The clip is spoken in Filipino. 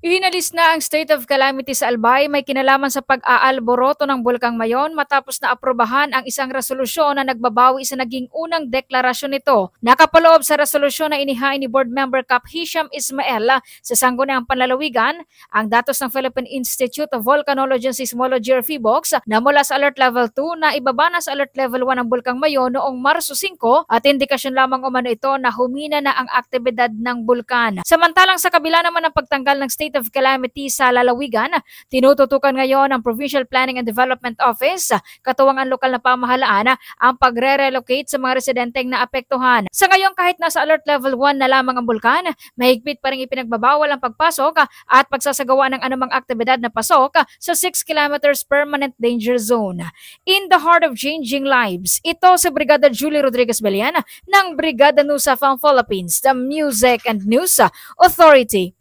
Ihinalis na ang state of calamity sa Albay may kinalaman sa pag-aalboroto ng Bulkang Mayon matapos na aprobahan ang isang resolusyon na nagbabawi sa naging unang deklarasyon nito. Nakapaloob sa resolusyon na inihain ni Board Member Cap Hisham Ismael sa sanggunang panlalawigan ang datos ng Philippine Institute of Volcanology and Seismology or FIBOX na mula sa Alert Level 2 na ibaba na sa Alert Level 1 ang Bulkang Mayon noong Marso 5 at indikasyon lamang umano ito na humina na ang aktibidad ng bulkan. Samantalang sa kabila naman ng pagtanggal ng state state of calamity sa lalawigan. Tinututukan ngayon ang Provincial Planning and Development Office, katuwang ang lokal na pamahalaan, ang pagre-relocate sa mga residenteng naapektuhan. Sa ngayon, kahit nasa alert level 1 na lamang ang bulkan, mahigpit pa rin ipinagbabawal ang pagpasok at pagsasagawa ng anumang aktibidad na pasok sa 6 kilometers permanent danger zone. In the heart of changing lives, ito si Brigada Julie Rodriguez Beliana ng Brigada Nusa from Philippines, the Music and News Authority.